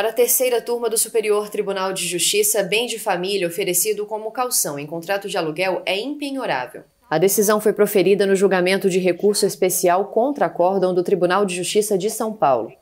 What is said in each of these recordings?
para a terceira turma do Superior Tribunal de Justiça, bem de família oferecido como calção em contrato de aluguel é impenhorável. A decisão foi proferida no julgamento de recurso especial contra acórdão do Tribunal de Justiça de São Paulo.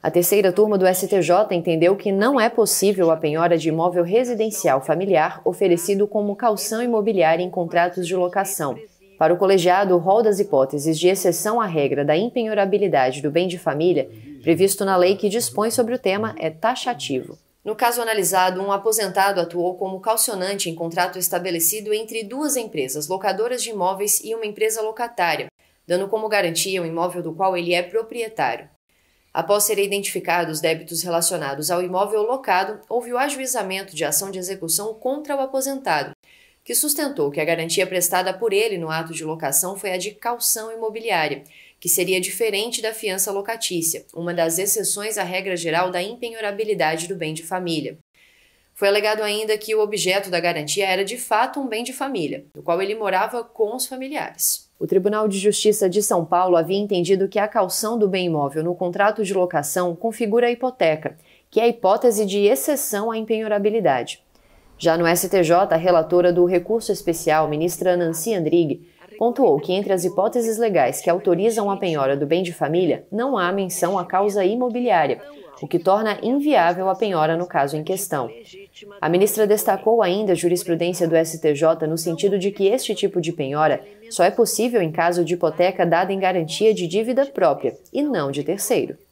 A terceira turma do STJ entendeu que não é possível a penhora de imóvel residencial familiar oferecido como calção imobiliária em contratos de locação, para o colegiado, o rol das hipóteses de exceção à regra da impenhorabilidade do bem de família, previsto na lei que dispõe sobre o tema, é taxativo. No caso analisado, um aposentado atuou como calcionante em contrato estabelecido entre duas empresas locadoras de imóveis e uma empresa locatária, dando como garantia o um imóvel do qual ele é proprietário. Após serem identificados débitos relacionados ao imóvel locado, houve o ajuizamento de ação de execução contra o aposentado, que sustentou que a garantia prestada por ele no ato de locação foi a de calção imobiliária, que seria diferente da fiança locatícia, uma das exceções à regra geral da impenhorabilidade do bem de família. Foi alegado ainda que o objeto da garantia era de fato um bem de família, no qual ele morava com os familiares. O Tribunal de Justiça de São Paulo havia entendido que a calção do bem imóvel no contrato de locação configura a hipoteca, que é a hipótese de exceção à empenhorabilidade. Já no STJ, a relatora do recurso especial, ministra Nancy Andrighi, pontuou que entre as hipóteses legais que autorizam a penhora do bem de família, não há menção à causa imobiliária, o que torna inviável a penhora no caso em questão. A ministra destacou ainda a jurisprudência do STJ no sentido de que este tipo de penhora só é possível em caso de hipoteca dada em garantia de dívida própria e não de terceiro.